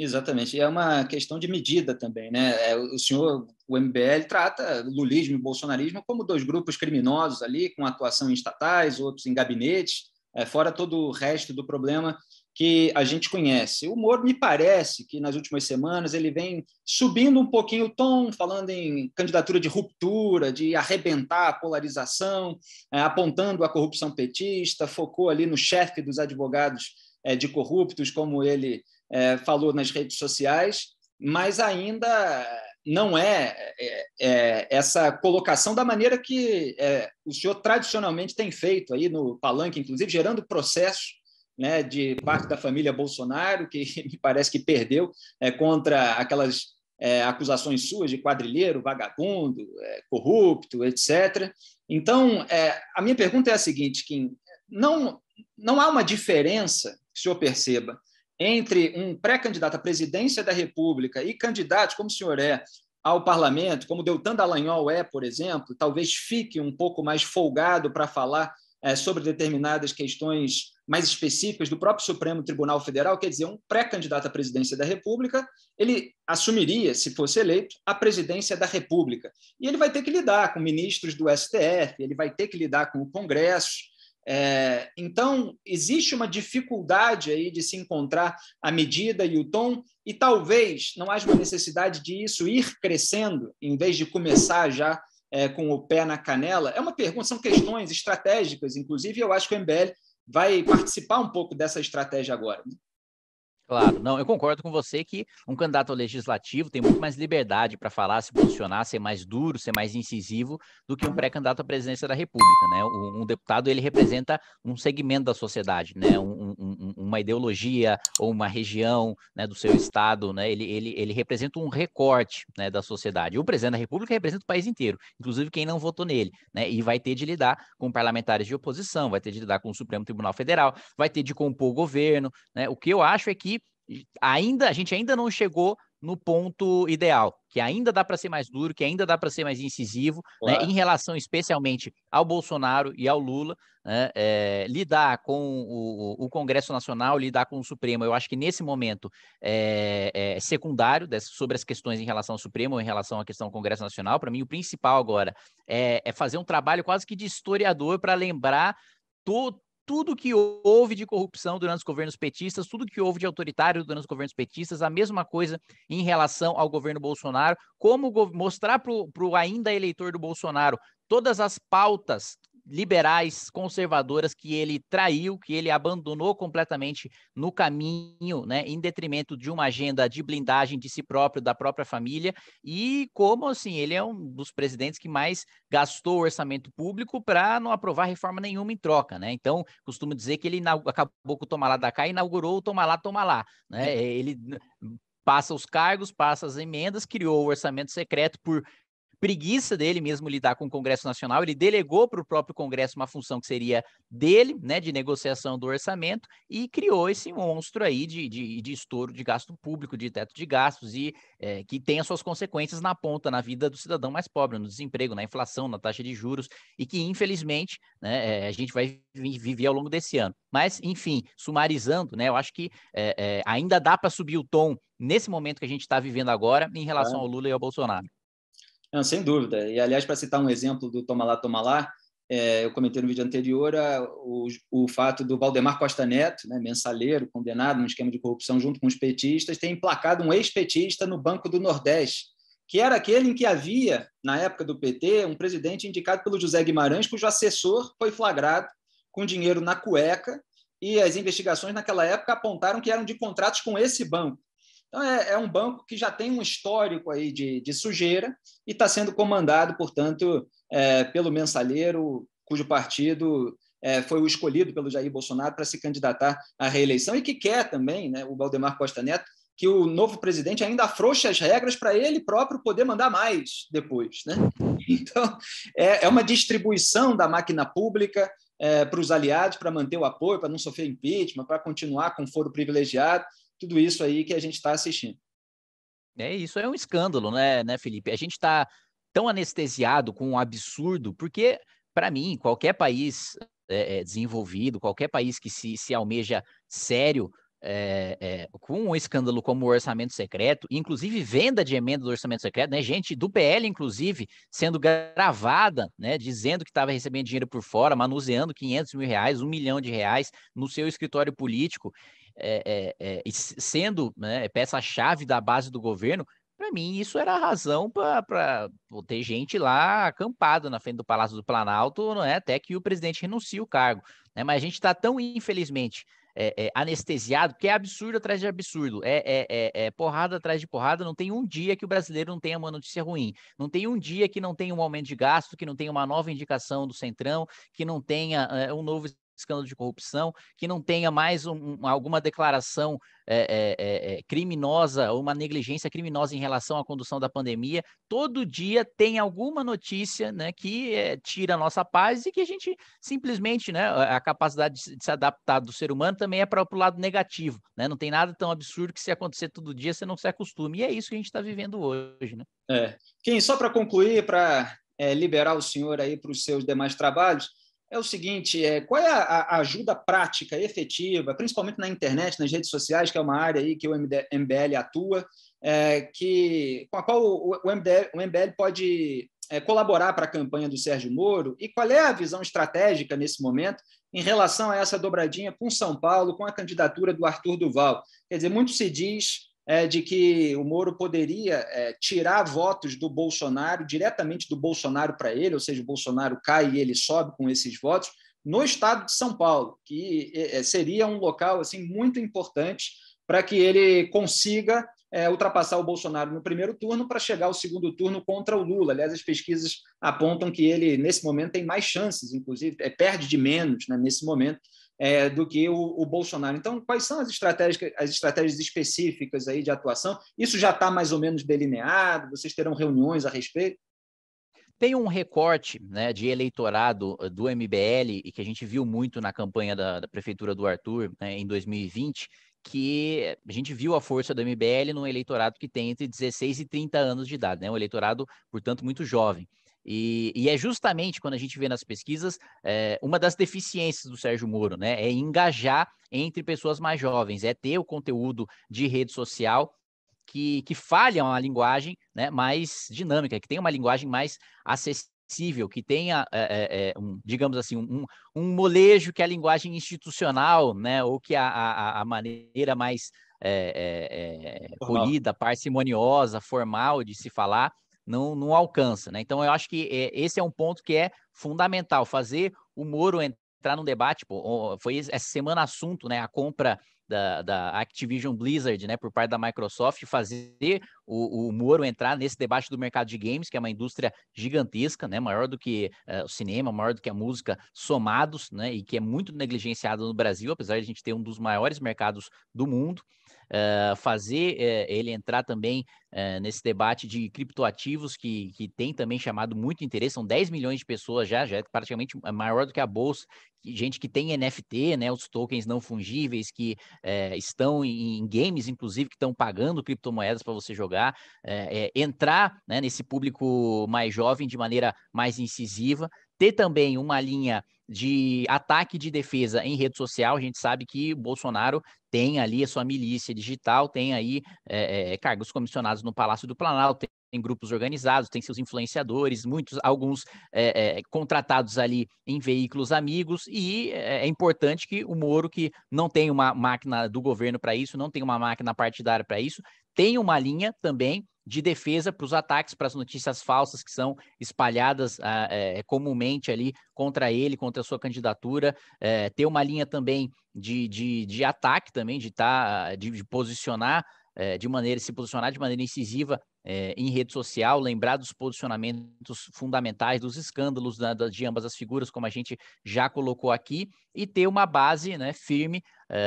Exatamente. E é uma questão de medida também, né? É, o senhor, o MBL, trata lulismo e bolsonarismo como dois grupos criminosos ali, com atuação em estatais, outros em gabinetes, é, fora todo o resto do problema que a gente conhece. O Moro, me parece que nas últimas semanas ele vem subindo um pouquinho o tom, falando em candidatura de ruptura, de arrebentar a polarização, é, apontando a corrupção petista, focou ali no chefe dos advogados de corruptos, como ele é, falou nas redes sociais, mas ainda não é, é, é essa colocação da maneira que é, o senhor tradicionalmente tem feito aí no palanque, inclusive gerando processos né, de parte da família Bolsonaro, que me parece que perdeu é, contra aquelas é, acusações suas de quadrilheiro, vagabundo, corrupto, etc. Então, a minha pergunta é a seguinte, Kim, não, não há uma diferença, que o senhor perceba, entre um pré-candidato à presidência da República e candidato, como o senhor é, ao parlamento, como Deltan Dallagnol é, por exemplo, talvez fique um pouco mais folgado para falar é, sobre determinadas questões mais específicas do próprio Supremo Tribunal Federal, quer dizer, um pré-candidato à presidência da República, ele assumiria, se fosse eleito, a presidência da República. E ele vai ter que lidar com ministros do STF, ele vai ter que lidar com o Congresso, é, então, existe uma dificuldade aí de se encontrar a medida e o tom, e talvez não haja uma necessidade de isso ir crescendo, em vez de começar já é, com o pé na canela. É uma pergunta, são questões estratégicas, inclusive eu acho que o MBL vai participar um pouco dessa estratégia agora. Né? Claro, não, eu concordo com você que um candidato ao legislativo tem muito mais liberdade para falar, se posicionar, ser mais duro, ser mais incisivo do que um uhum. pré-candidato à presidência da República, né? Um, um deputado ele representa um segmento da sociedade, né? Um, um, uma ideologia ou uma região né, do seu estado, né, ele, ele, ele representa um recorte né, da sociedade. O presidente da República representa o país inteiro, inclusive quem não votou nele, né, e vai ter de lidar com parlamentares de oposição, vai ter de lidar com o Supremo Tribunal Federal, vai ter de compor o governo. Né, o que eu acho é que ainda a gente ainda não chegou no ponto ideal, que ainda dá para ser mais duro, que ainda dá para ser mais incisivo, né, claro. né, em relação especialmente ao Bolsonaro e ao Lula, né, é, lidar com o, o, Congresso Nacional, lidar com o Supremo, eu acho que nesse momento é, é secundário sobre as questões em relação ao Supremo, em relação à questão do Congresso Nacional, para mim o principal agora é, é fazer um trabalho quase que de historiador para lembrar todo tudo que houve de corrupção durante os governos petistas, tudo que houve de autoritário durante os governos petistas, a mesma coisa em relação ao governo Bolsonaro, como mostrar para o ainda eleitor do Bolsonaro todas as pautas liberais conservadoras que ele traiu, que ele abandonou completamente no caminho, né, em detrimento de uma agenda de blindagem de si próprio, da própria família, e como assim, ele é um dos presidentes que mais gastou o orçamento público para não aprovar reforma nenhuma em troca, né? Então, costumo dizer que ele acabou com o tomalá lá da cá e inaugurou o tomalá lá, lá, né? É. Ele passa os cargos, passa as emendas, criou o orçamento secreto por preguiça dele mesmo lidar com o Congresso Nacional, ele delegou para o próprio Congresso uma função que seria dele, né, de negociação do orçamento, e criou esse monstro aí de, de, de estouro de gasto público, de teto de gastos, e é, que tem as suas consequências na ponta, na vida do cidadão mais pobre, no desemprego, na inflação, na taxa de juros, e que, infelizmente, né, é, a gente vai viver ao longo desse ano. Mas, enfim, sumarizando, né, eu acho que é, ainda dá para subir o tom nesse momento que a gente está vivendo agora em relação ao Lula e ao Bolsonaro. Não, sem dúvida. E, aliás, para citar um exemplo do Toma Lá, Toma Lá, é, eu comentei no vídeo anterior a, o, o, fato do Valdemar Costa Neto, né, mensaleiro, condenado num esquema de corrupção junto com os petistas, ter emplacado um ex-petista no Banco do Nordeste, que era aquele em que havia, na época do PT, um presidente indicado pelo José Guimarães, cujo assessor foi flagrado com dinheiro na cueca, e as investigações naquela época apontaram que eram de contratos com esse banco. Então, é, é um banco que já tem um histórico aí de, de sujeira e está sendo comandado, portanto, é, pelo mensalheiro, cujo partido é, foi o escolhido pelo Jair Bolsonaro para se candidatar à reeleição e que quer também, né, o Valdemar Costa Neto, que o novo presidente ainda afrouxe as regras para ele próprio poder mandar mais depois. Né? Então, é, é uma distribuição da máquina pública é, para os aliados, para manter o apoio, para não sofrer impeachment, para continuar com o foro privilegiado tudo isso aí que a gente está assistindo. É isso, é um escândalo, né, né Felipe? A gente está tão anestesiado com um absurdo, porque, para mim, qualquer país é, é, desenvolvido, qualquer país que se, se almeja sério, é, é, com um escândalo como o orçamento secreto, inclusive venda de emenda do orçamento secreto, né? Gente do PL, inclusive, sendo gravada, né? Dizendo que estava recebendo dinheiro por fora, manuseando 500 mil reais, um milhão de reais no seu escritório político, é, sendo né, peça-chave da base do governo. Para mim, isso era a razão para ter gente lá acampada na frente do Palácio do Planalto, não é? até que o presidente renuncie o cargo. Né? Mas a gente está tão, infelizmente, é, é, anestesiado, porque é absurdo atrás de absurdo, é é, é, é, porrada atrás de porrada, não tem um dia que o brasileiro não tenha uma notícia ruim, não tem um dia que não tenha um aumento de gasto, que não tenha uma nova indicação do Centrão, que não tenha é, um novo escândalo de corrupção, que não tenha mais um, alguma declaração é, é, é, é, criminosa ou uma negligência criminosa em relação à condução da pandemia. Todo dia tem alguma notícia né, que é, tira a nossa paz e que a gente simplesmente, né, a capacidade de se adaptar do ser humano também é para o lado negativo. Né? Não tem nada tão absurdo que se acontecer todo dia você não se acostume. E é isso que a gente está vivendo hoje. Né? É. Quem, só para concluir, para é, liberar o senhor aí para os seus demais trabalhos, é o seguinte: é, qual é a, a, ajuda prática, efetiva, principalmente na internet, nas redes sociais, que é uma área aí que o MD, MBL atua, é, que, com a qual o, o, MDL, o MBL pode é, colaborar para a campanha do Sérgio Moro? E qual é a visão estratégica nesse momento em relação a essa dobradinha com São Paulo, com a candidatura do Arthur Duval? Quer dizer, muito se diz é, de que o Moro poderia é, tirar votos do Bolsonaro, diretamente do Bolsonaro para ele, ou seja, o Bolsonaro cai e ele sobe com esses votos, no estado de São Paulo, que é, é, seria um local assim muito importante para que ele consiga é, ultrapassar o Bolsonaro no primeiro turno para chegar ao segundo turno contra o Lula. Aliás, as pesquisas apontam que ele, nesse momento, tem mais chances, inclusive, é, perde de menos né, nesse momento é, do que o, o, Bolsonaro. Então, quais são as estratégias, as estratégias específicas aí de atuação? Isso já está mais ou menos delineado? Vocês terão reuniões a respeito? Tem um recorte né, de eleitorado eh, do MBL, e que a gente viu muito na campanha da, da Prefeitura do Arthur né, em 2020, que a gente viu a força do MBL num eleitorado que tem entre 16 e 30 anos de idade, né? um eleitorado, portanto, muito jovem. E, e, é justamente quando a gente vê nas pesquisas é, uma das deficiências do Sérgio Moro, né? É engajar entre pessoas mais jovens, é ter o conteúdo de rede social que, que falha uma linguagem né, mais dinâmica, que tenha uma linguagem mais acessível, que tenha, é, é, um, digamos assim, um, um molejo que a linguagem institucional, né, ou que a, a, a maneira mais é, é, é, polida, parcimoniosa, formal de se falar, não, não alcança, né? Então eu acho que é, esse é um ponto que é fundamental, fazer o Moro entrar num debate, pô, foi essa semana assunto, né? A compra da, da, Activision Blizzard, né, por parte da Microsoft, fazer o, o, Moro entrar nesse debate do mercado de games, que é uma indústria gigantesca, né, maior do que uh, o cinema, maior do que a música, somados, né, e que é muito negligenciada no Brasil, apesar de a gente ter um dos maiores mercados do mundo. Eh, fazer uh, ele entrar também uh, nesse debate de criptoativos que, que tem também chamado muito interesse, são 10 milhões de pessoas já, já é praticamente maior do que a Bolsa, gente que tem NFT, né, os tokens não fungíveis que estão em, em, games, inclusive, que estão pagando criptomoedas para você jogar, é, entrar né, nesse público mais jovem de maneira mais incisiva ter também uma linha de ataque de defesa em rede social. A gente sabe que o Bolsonaro tem ali a sua milícia digital, tem aí é, é, cargos comissionados no Palácio do Planalto, tem, tem grupos organizados, tem seus influenciadores, muitos, alguns é, é contratados ali em veículos amigos, e é, é importante que o Moro, que não tem uma máquina do governo para isso, não tem uma máquina partidária para isso, tem uma linha também de defesa para os ataques, para as notícias falsas que são espalhadas é, comumente ali contra ele, contra a sua candidatura, é, ter uma linha também de, de, de ataque também, de, tá, de, de posicionar é, de maneira, se posicionar de maneira incisiva em rede social, lembrar dos posicionamentos fundamentais, dos escândalos da, de ambas as figuras, como a gente já colocou aqui, e ter uma base né, firme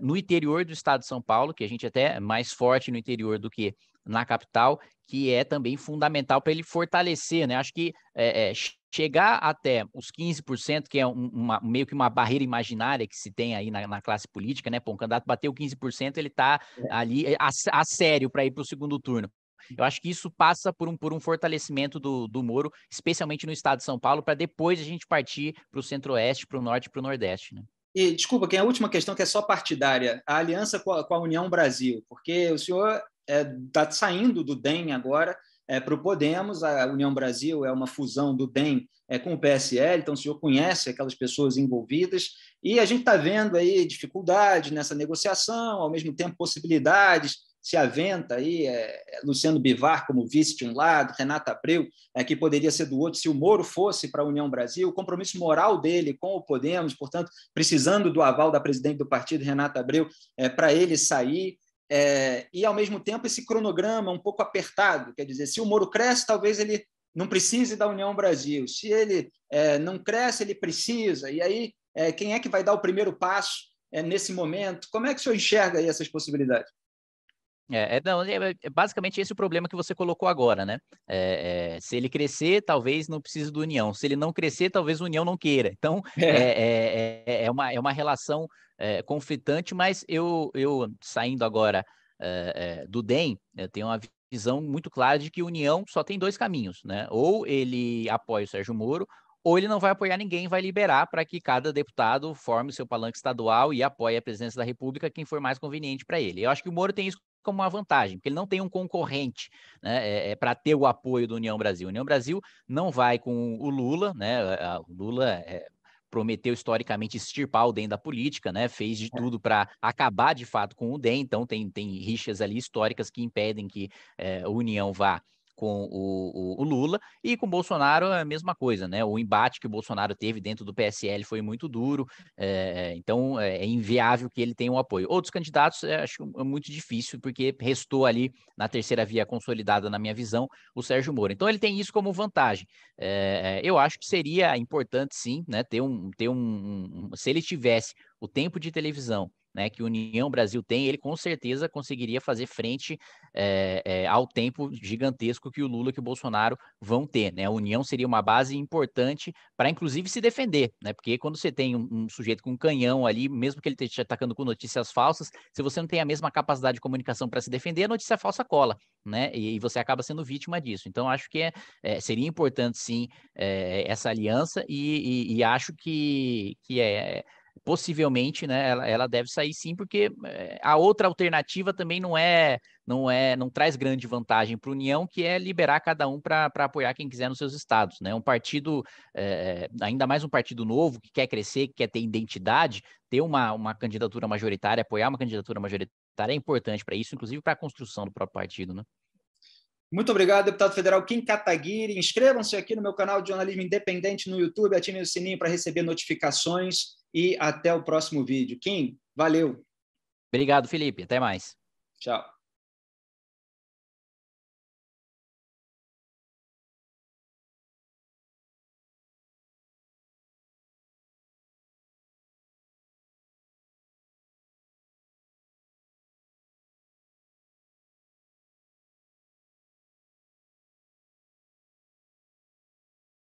no interior do estado de São Paulo, que a gente é até é mais forte no interior do que na capital, que é também fundamental para ele fortalecer, né? Acho que é, é, chegar até os 15%, que é uma, meio que uma barreira imaginária que se tem aí na, na classe política, né? para um candidato bateu 15%, ele está é. ali eh, a, a sério para ir para o segundo turno. Eu acho que isso passa por um, por um fortalecimento do, do Moro, especialmente no estado de São Paulo, para depois a gente partir para o centro-oeste, para o norte e para o nordeste. Né? E, desculpa, que é a última questão que é só partidária, a aliança com a, com a União Brasil, porque o senhor está é, tá saindo do DEM agora é, para o Podemos. A União Brasil é uma fusão do DEM é, com o PSL, então o senhor conhece aquelas pessoas envolvidas. E a gente está vendo aí dificuldade nessa negociação, ao mesmo tempo possibilidades. Se aventa aí é, é, Luciano Bivar como vice de um lado, Renata Abreu, é, que poderia ser do outro, se o Moro fosse para a União Brasil, o compromisso moral dele com o Podemos, portanto, precisando do aval da presidente do partido, Renata Abreu, para ele sair é, e, ao mesmo tempo, esse cronograma um pouco apertado. Quer dizer, se o Moro cresce, talvez ele não precise da União Brasil. Se ele é, não cresce, ele precisa. E aí, é, quem é que vai dar o primeiro passo é, nesse momento? Como é que o senhor enxerga essas possibilidades? É, é, não, é, é, é, basicamente esse o problema que você colocou agora, né? É, é, se ele crescer, talvez não precise do União. Se ele não crescer, talvez o União não queira. Então, é, é, uma, é uma relação conflitante, mas eu, eu saindo agora do DEM, eu tenho uma visão muito clara de que União só tem dois caminhos, né? Ou ele apoia o Sérgio Moro, ou ele não vai apoiar ninguém, vai liberar para que cada deputado forme seu palanque estadual e apoie a presidência da República quem for mais conveniente para ele. Eu acho que o Moro tem isso como uma vantagem, porque ele não tem um concorrente né, é, é para ter o apoio do União Brasil. A União Brasil não vai com o Lula, né? O Lula é, prometeu historicamente extirpar o DEM da política, né? Fez de é. tudo para acabar de fato com o DEM, então tem, tem rixas ali históricas que impedem que é, a União vá com o, o, o, Lula e com o Bolsonaro é a mesma coisa, né? O embate que o Bolsonaro teve dentro do PSL foi muito duro, é, então é, é inviável que ele tenha um apoio. Outros candidatos é, acho é muito difícil, porque restou ali na terceira via consolidada, na minha visão, o Sérgio Moro. Então ele tem isso como vantagem. É, eu acho que seria importante sim, né? Ter um, ter um, um se ele tivesse o tempo de televisão né, que União Brasil tem, ele com certeza conseguiria fazer frente é, é, ao tempo gigantesco que o Lula e que o Bolsonaro vão ter. Né? A União seria uma base importante para, inclusive, se defender, né? porque quando você tem um, um, sujeito com um canhão ali, mesmo que ele esteja atacando com notícias falsas, se você não tem a mesma capacidade de comunicação para se defender, a notícia falsa cola, né? E, e, você acaba sendo vítima disso. Então, acho que é, é seria importante, sim, eh, essa aliança, e, e, e acho que, que é, é possivelmente, né, ela, ela deve sair sim, porque eh, a outra alternativa também não é, não é, não traz grande vantagem para a União, que é liberar cada um para apoiar quem quiser nos seus estados, né? Um partido, é, ainda mais um partido novo que quer crescer, que quer ter identidade, ter uma, uma candidatura majoritária, apoiar uma candidatura majoritária é importante para isso, inclusive para a construção do próprio partido, né? Muito obrigado, deputado federal Kim Kataguiri. Inscrevam-se aqui no meu canal de jornalismo independente no YouTube, ativem o sininho para receber notificações e até o próximo vídeo. Kim, valeu! Obrigado, Felipe. Até mais. Tchau.